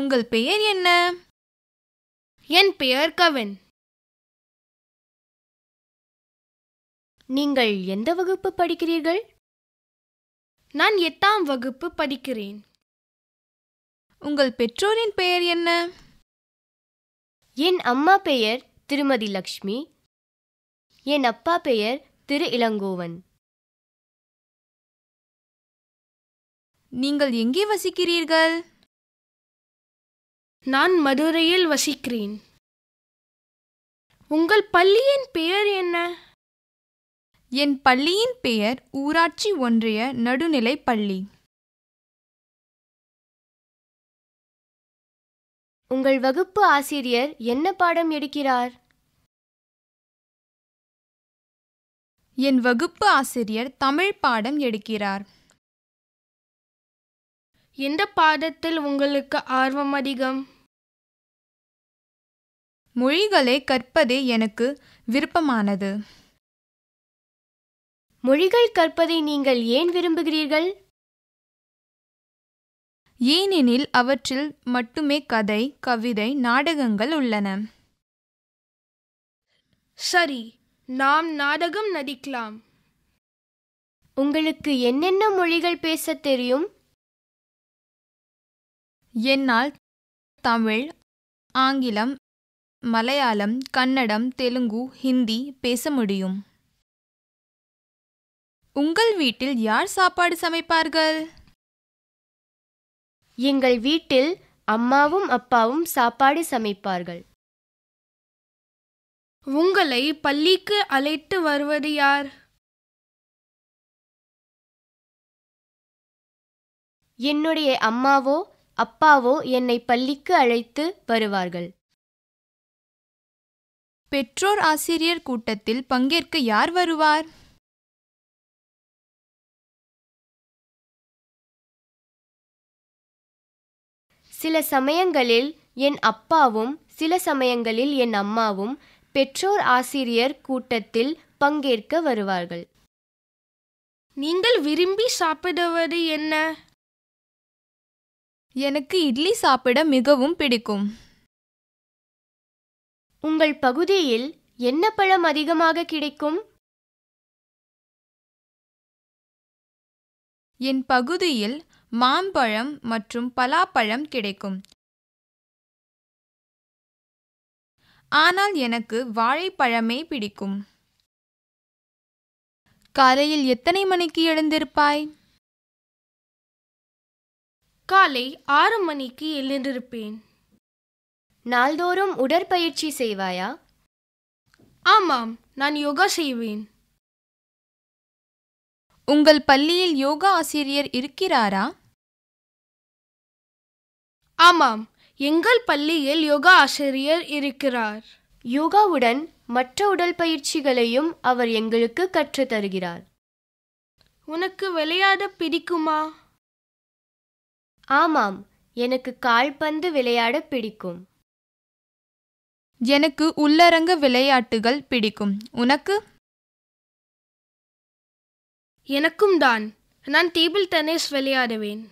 உங்கள் பெயர் என்ன என் பெயர் கவின் நீங்கள் எந்த வகுப்பு படிக்கிறீர்கள் நான் எட்டாம் வகுப்பு படிக்கிறேன் உங்கள் பெற்றோரின் பெயர் என்ன என் அம்மா பெயர் திருமதி லக்ஷ்மி என் அப்பா பெயர் திரு இளங்கோவன் நீங்கள் எங்கே வசிக்கிறீர்கள் நான் மதுரையில் வசிக்கிறேன் உங்கள் பள்ளியின் பெயர் என்ன என் பள்ளியின் பெயர் ஊராட்சி ஒன்றிய நடுநிலை பள்ளி உங்கள் வகுப்பு ஆசிரியர் என்ன பாடம் எடுக்கிறார் என் வகுப்பு ஆசிரியர் தமிழ் பாடம் எடுக்கிறார் எந்த பாடத்தில் உங்களுக்கு ஆர்வம் அதிகம் மொழிகளை கற்பதே எனக்கு விருப்பமானது மொழிகள் கற்பதை நீங்கள் ஏன் விரும்புகிறீர்கள் ஏனெனில் அவற்றில் மட்டுமே கதை கவிதை நாடகங்கள் உள்ளன சரி நாம் நாடகம் நடிக்கலாம் உங்களுக்கு என்னென்ன மொழிகள் பேச தெரியும் என்னால் தமிழ் ஆங்கிலம் மலையாளம் கன்னடம் தெலுங்கு ஹிந்தி பேச முடியும் உங்கள் வீட்டில் யார் சாப்பாடு சமைப்பார்கள் எங்கள் வீட்டில் அம்மாவும் அப்பாவும் சாப்பாடு சமைப்பார்கள் உங்களை பள்ளிக்கு அழைத்து வருவது யார் என்னுடைய அம்மாவோ அப்பாவோ என்னை பள்ளிக்கு அழைத்து வருவார்கள் பெற்றோர் ஆசிரியர் கூட்டத்தில் பங்கேற்க யார் வருவார் சில சமயங்களில் என் அப்பாவும் சில சமயங்களில் என் அம்மாவும் பெற்றோர் ஆசிரியர் கூட்டத்தில் பங்கேற்க வருவார்கள் நீங்கள் விரும்பி சாப்பிடுவது என்ன எனக்கு இட்லி சாப்பிட மிகவும் பிடிக்கும் உங்கள் பகுதியில் என்ன பழம் அதிகமாக கிடைக்கும் என் பகுதியில் மாம்பழம் மற்றும் பலாப்பழம் கிடைக்கும் ஆனால் எனக்கு வாழைப்பழமே பிடிக்கும் காலையில் எத்தனை மணிக்கு எழுந்திருப்பாய் காலை ஆறு மணிக்கு எழுந்திருப்பேன் நாள்தோறும் உடற்பயிற்சி செய்வாயா ஆமாம் நான் யோகா செய்வேன் உங்கள் பள்ளியில் யோகா ஆசிரியர் இருக்கிறாரா ஆமாம் எங்கள் பள்ளியில் யோகா ஆசிரியர் இருக்கிறார் யோகாவுடன் மற்ற உடல் பயிற்சிகளையும் அவர் எங்களுக்கு கற்றுத் தருகிறார் உனக்கு விளையாட பிடிக்குமா ஆமாம் எனக்கு கால்பந்து விளையாட பிடிக்கும் எனக்கு உள்ளரங்கு விளையாட்டுகள் பிடிக்கும் உனக்கு எனக்கும் தான் நான் டேபிள் டென்னிஸ் விளையாடுவேன்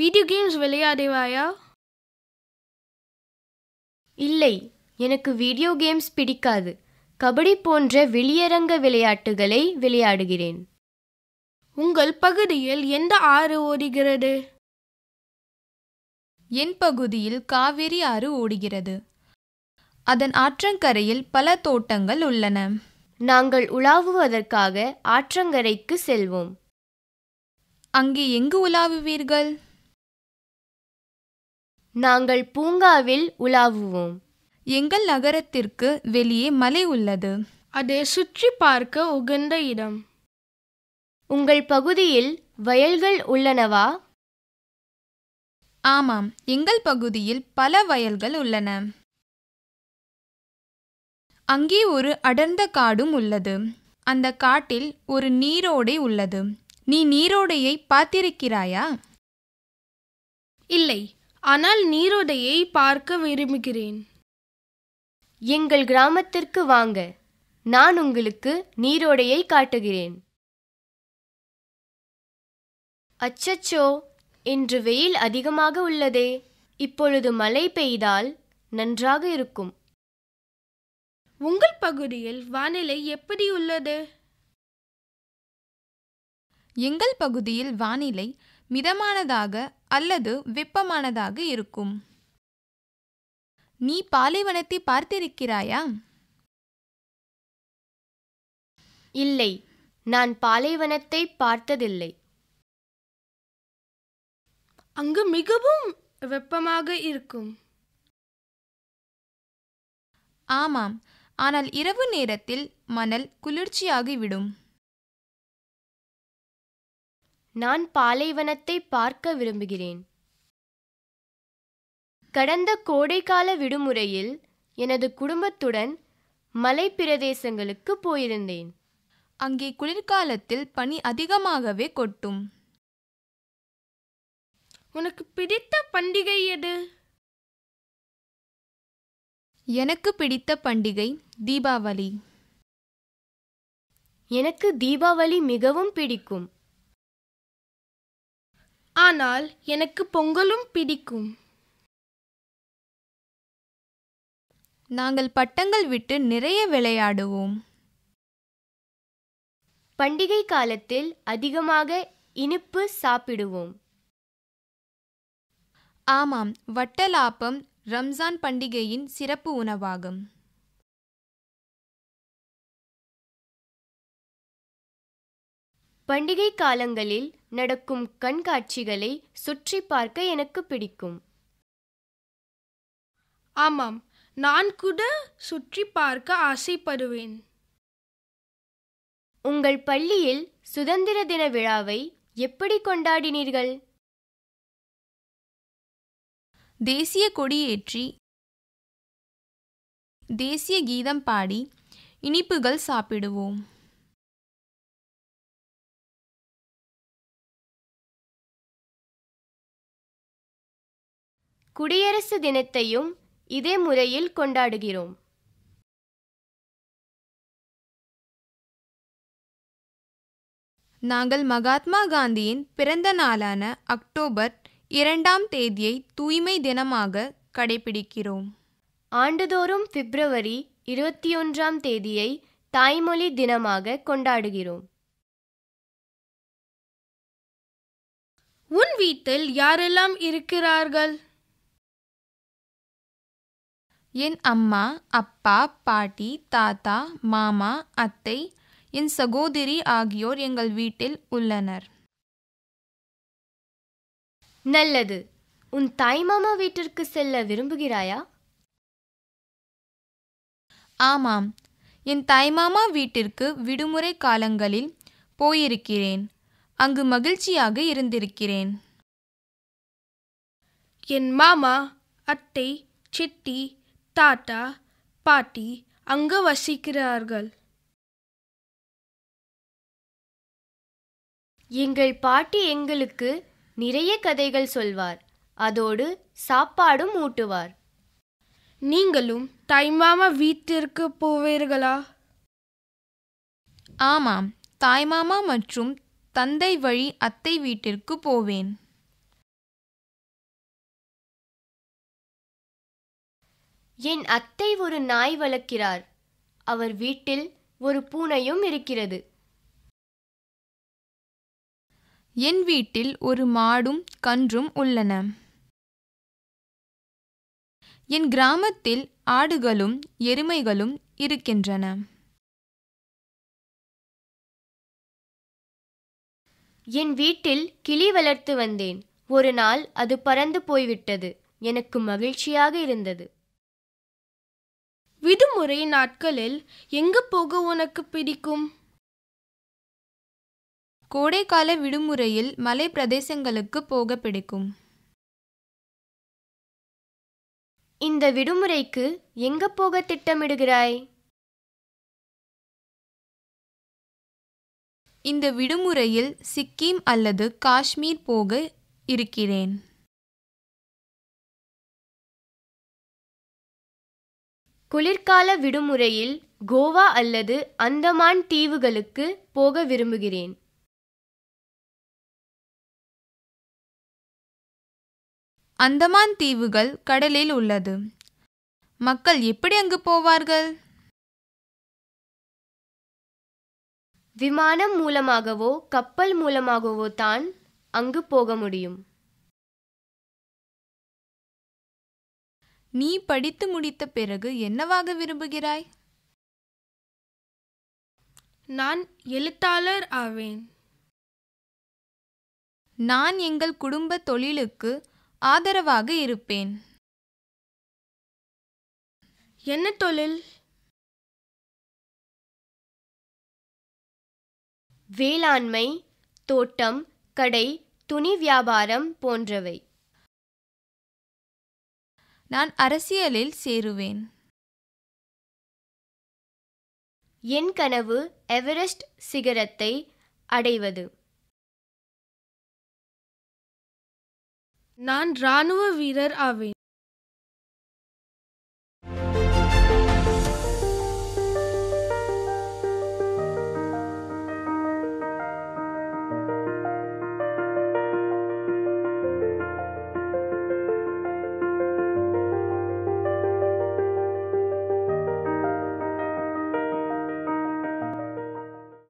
வீடியோ கேம்ஸ் விளையாடுவாயா இல்லை எனக்கு வீடியோ கேம்ஸ் பிடிக்காது கபடி போன்ற வெளியரங்க விளையாட்டுகளை விளையாடுகிறேன் உங்கள் பகுதியில் எந்த ஆறு ஓடுகிறது என் பகுதியில் காவிரி ஆறு ஓடுகிறது அதன் ஆற்றங்கரையில் பல தோட்டங்கள் உள்ளன நாங்கள் உலாவுவதற்காக ஆற்றங்கரைக்கு செல்வோம் அங்கே எங்கு உலாவுவீர்கள் நாங்கள் பூங்காவில் உலாவுவோம் எங்கள் நகரத்திற்கு வெளியே மலை உள்ளது அதை சுற்றி பார்க்க உகந்த இடம் உங்கள் பகுதியில் வயல்கள் உள்ளனவா ஆமாம் எங்கள் பகுதியில் பல வயல்கள் உள்ளன அங்கே ஒரு அடர்ந்த காடும் உள்ளது அந்த காட்டில் ஒரு நீரோடை உள்ளது நீ நீரோடையை பார்த்திருக்கிறாயா இல்லை ஆனால் நீரோடையை பார்க்க விரும்புகிறேன் எங்கள் கிராமத்திற்கு வாங்க நான் உங்களுக்கு நீரோடையை காட்டுகிறேன் அச்சச்சோ இன்று வெயில் அதிகமாக உள்ளதே இப்பொழுது மழை பெய்தால் நன்றாக இருக்கும் உங்கள் பகுதியில் வானிலை எப்படி உள்ளது எங்கள் பகுதியில் வானிலை மிதமானதாக அல்லது வெப்பமானதாக இருக்கும் நீ பாலைவனத்தை பார்த்திருக்கிறாயா இல்லை நான் பாலைவனத்தை பார்த்ததில்லை அங்கு மிகவும் வெப்பமாக இருக்கும் ஆமாம் ஆனால் இரவு நேரத்தில் மணல் குளிர்ச்சியாகிவிடும் நான் பாலைவனத்தை பார்க்க விரும்புகிறேன் கடந்த கோடைக்கால விடுமுறையில் எனது குடும்பத்துடன் மலை பிரதேசங்களுக்கு போயிருந்தேன் அங்கே குளிர்காலத்தில் பனி அதிகமாகவே கொட்டும் உனக்கு பிடித்த பண்டிகை எது எனக்கு பிடித்த பண்டிகை தீபாவளி எனக்கு தீபாவளி மிகவும் பிடிக்கும் ஆனால் எனக்கு பொங்கலும் பிடிக்கும் நாங்கள் பட்டங்கள் விட்டு நிறைய விளையாடுவோம் பண்டிகை காலத்தில் அதிகமாக இனிப்பு சாப்பிடுவோம் ஆமாம் வட்டலாப்பம் ரம்ஜான் பண்டிகையின் சிறப்பு உணவாகும் பண்டிகை காலங்களில் நடக்கும் கண்காட்சிகளை சுற்றி பார்க்க எனக்கு பிடிக்கும் ஆமாம் நான் கூட சுற்றி பார்க்க ஆசைப்படுவேன் உங்கள் பள்ளியில் சுதந்திர தின விழாவை எப்படி கொண்டாடினீர்கள் தேசிய கொடியேற்றி தேசிய கீதம் பாடி இனிப்புகள் சாப்பிடுவோம் குடியரசு தினத்தையும் இதே முறையில் கொண்டாடுகிறோம் நாங்கள் மகாத்மா காந்தியின் பிறந்த நாளான அக்டோபர் இரண்டாம் தேதியை தூய்மை தினமாக கடைபிடிக்கிறோம் ஆண்டுதோறும் பிப்ரவரி இருபத்தி ஒன்றாம் தேதியை தாய்மொழி தினமாக கொண்டாடுகிறோம் உன் வீட்டில் யாரெல்லாம் இருக்கிறார்கள் என் அம்மா அப்பா பாட்டி தாத்தா மாமா அத்தை என் சகோதரி ஆகியோர் எங்கள் வீட்டில் உள்ளனர் நல்லது உன் தாய்மாமா வீட்டிற்கு செல்ல விரும்புகிறாயா ஆமாம் என் தாய்மாமா வீட்டிற்கு விடுமுறை காலங்களில் போயிருக்கிறேன் அங்கு மகிழ்ச்சியாக இருந்திருக்கிறேன் என் மாமா அத்தை சித்தி தாத்தா பாட்டி அங்கு வசிக்கிறார்கள் எங்கள் பாட்டி எங்களுக்கு நிறைய கதைகள் சொல்வார் அதோடு சாப்பாடும் ஊட்டுவார் நீங்களும் தாய்மாமா வீட்டிற்கு போவீர்களா ஆமாம் தாய்மாமா மற்றும் தந்தை வழி அத்தை வீட்டிற்கு போவேன் என் அத்தை ஒரு நாய் வளர்க்கிறார் அவர் வீட்டில் ஒரு பூனையும் இருக்கிறது என் வீட்டில் ஒரு மாடும் கன்றும் உள்ளன என் கிராமத்தில் ஆடுகளும் எருமைகளும் இருக்கின்றன என் வீட்டில் கிளி வளர்த்து வந்தேன் ஒரு நாள் அது பறந்து போய்விட்டது எனக்கு மகிழ்ச்சியாக இருந்தது விடுமுறை நாட்களில் எங்கு போக உனக்கு பிடிக்கும் கோடைக்கால விடுமுறையில் மலை பிரதேசங்களுக்கு போக பிடிக்கும் இந்த விடுமுறைக்கு எங்க போக திட்டமிடுகிறாய் இந்த விடுமுறையில் சிக்கிம் அல்லது காஷ்மீர் போக இருக்கிறேன் குளிர்கால விடுமுறையில் கோவா அல்லது அந்தமான் தீவுகளுக்கு போக விரும்புகிறேன் அந்தமான் தீவுகள் கடலில் உள்ளது மக்கள் எப்படி அங்கு போவார்கள் விமானம் மூலமாகவோ கப்பல் மூலமாகவோ தான் அங்கு போக முடியும் நீ படித்து முடித்த பிறகு என்னவாக விரும்புகிறாய் நான் எழுத்தாளர் ஆவேன் நான் எங்கள் குடும்ப தொழிலுக்கு ஆதரவாக இருப்பேன் என்ன தொழில் வேளாண்மை தோட்டம் கடை துணி வியாபாரம் போன்றவை நான் அரசியலில் சேருவேன் என் கனவு எவரெஸ்ட் சிகரத்தை அடைவது நான் இராணுவ வீரர் ஆவேன்